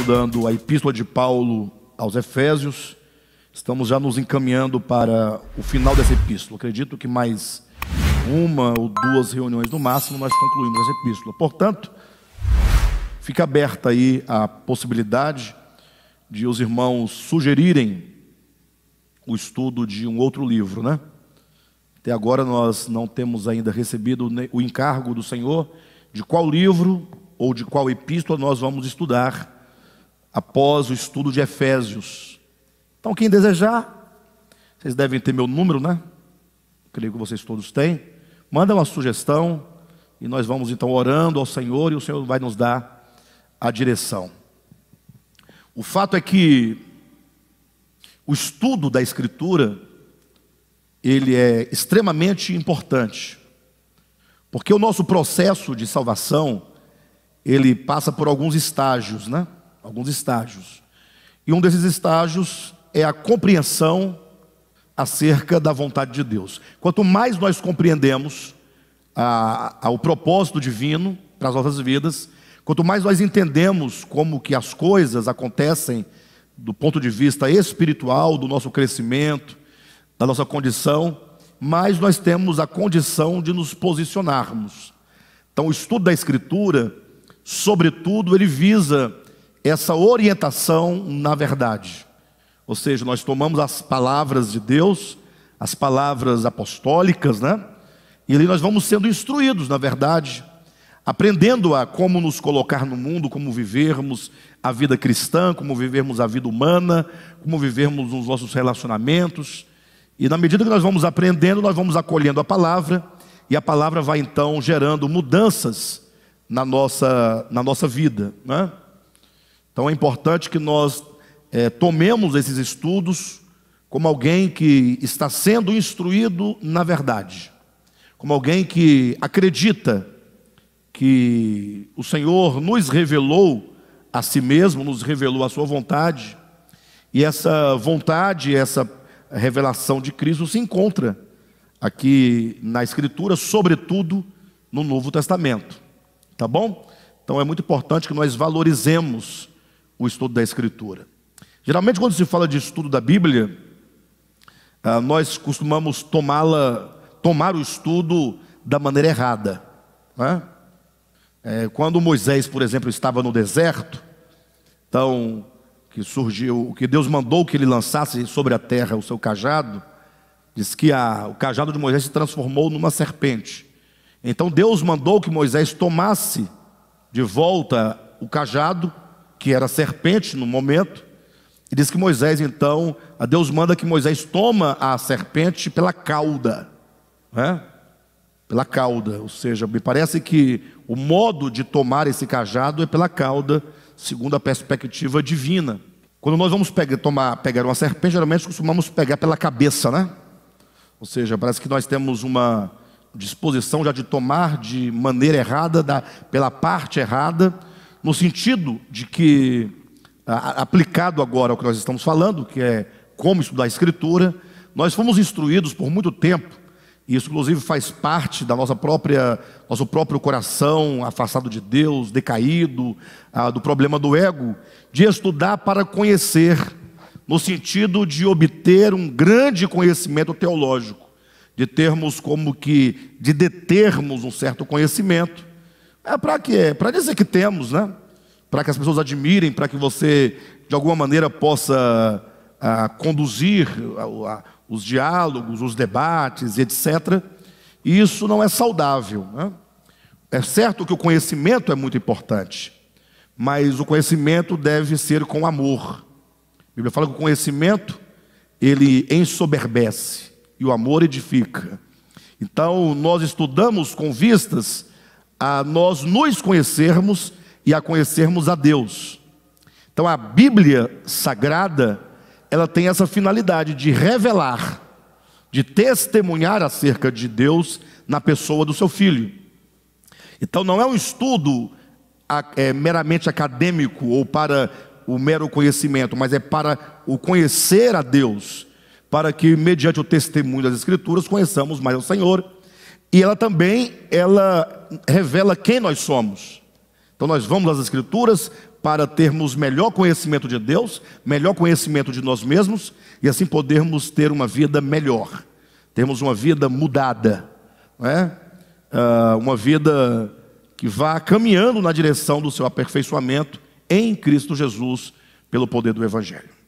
estudando a Epístola de Paulo aos Efésios. Estamos já nos encaminhando para o final dessa epístola. Acredito que mais uma ou duas reuniões no máximo nós concluímos essa epístola. Portanto, fica aberta aí a possibilidade de os irmãos sugerirem o estudo de um outro livro, né? Até agora nós não temos ainda recebido o encargo do Senhor de qual livro ou de qual epístola nós vamos estudar após o estudo de Efésios. Então, quem desejar, vocês devem ter meu número, né? Creio que vocês todos têm. Manda uma sugestão e nós vamos então orando ao Senhor e o Senhor vai nos dar a direção. O fato é que o estudo da Escritura ele é extremamente importante, porque o nosso processo de salvação ele passa por alguns estágios, né? alguns estágios. E um desses estágios é a compreensão acerca da vontade de Deus. Quanto mais nós compreendemos a, a, o propósito divino para as nossas vidas, quanto mais nós entendemos como que as coisas acontecem do ponto de vista espiritual, do nosso crescimento, da nossa condição, mais nós temos a condição de nos posicionarmos. Então, o estudo da Escritura, sobretudo, ele visa essa orientação na verdade. Ou seja, nós tomamos as palavras de Deus, as palavras apostólicas, né? E ali nós vamos sendo instruídos na verdade, aprendendo a como nos colocar no mundo, como vivermos a vida cristã, como vivermos a vida humana, como vivermos os nossos relacionamentos. E na medida que nós vamos aprendendo, nós vamos acolhendo a palavra, e a palavra vai então gerando mudanças na nossa, na nossa vida, né? Então é importante que nós é, tomemos esses estudos como alguém que está sendo instruído na verdade, como alguém que acredita que o Senhor nos revelou a si mesmo, nos revelou a sua vontade, e essa vontade, essa revelação de Cristo se encontra aqui na Escritura, sobretudo no Novo Testamento. Tá bom? Então é muito importante que nós valorizemos o estudo da Escritura. Geralmente, quando se fala de estudo da Bíblia, ah, nós costumamos tomá-la, tomar o estudo da maneira errada. Né? É, quando Moisés, por exemplo, estava no deserto, então que surgiu, que Deus mandou que ele lançasse sobre a terra o seu cajado, diz que a, o cajado de Moisés se transformou numa serpente. Então Deus mandou que Moisés tomasse de volta o cajado que era serpente no momento, e diz que Moisés, então, a Deus manda que Moisés toma a serpente pela cauda, né? pela cauda, ou seja, me parece que o modo de tomar esse cajado é pela cauda, segundo a perspectiva divina. Quando nós vamos pegar, tomar, pegar uma serpente, geralmente costumamos pegar pela cabeça, né? Ou seja, parece que nós temos uma disposição já de tomar de maneira errada, da, pela parte errada, no sentido de que, aplicado agora ao que nós estamos falando, que é como estudar a Escritura, nós fomos instruídos por muito tempo, e isso inclusive faz parte da nossa própria, nosso próprio coração afastado de Deus, decaído, ah, do problema do ego, de estudar para conhecer, no sentido de obter um grande conhecimento teológico, de termos como que, de determos um certo conhecimento, é para quê? Para dizer que temos, né? Para que as pessoas admirem, para que você, de alguma maneira, possa a, ah, conduzir a, ah, a, ah, os diálogos, os debates, etc. E isso não é saudável. Né? É certo que o conhecimento é muito importante, mas o conhecimento deve ser com amor. A Bíblia fala que o conhecimento ele ensoberbece e o amor edifica. Então, nós estudamos com vistas a nós nos conhecermos e a conhecermos a Deus. Então a Bíblia Sagrada, ela tem essa finalidade de revelar, de testemunhar acerca de Deus na pessoa do seu filho. Então não é um estudo é, meramente acadêmico ou para o mero conhecimento, mas é para o conhecer a Deus, para que mediante o testemunho das Escrituras conheçamos mais o Senhor. E ela também, ela revela quem nós somos. Então nós vamos às Escrituras para termos melhor conhecimento de Deus, melhor conhecimento de nós mesmos e assim podermos ter uma vida melhor, termos uma vida mudada, é? Ah, uma vida que vá caminhando na direção do seu aperfeiçoamento em Cristo Jesus pelo poder do Evangelho.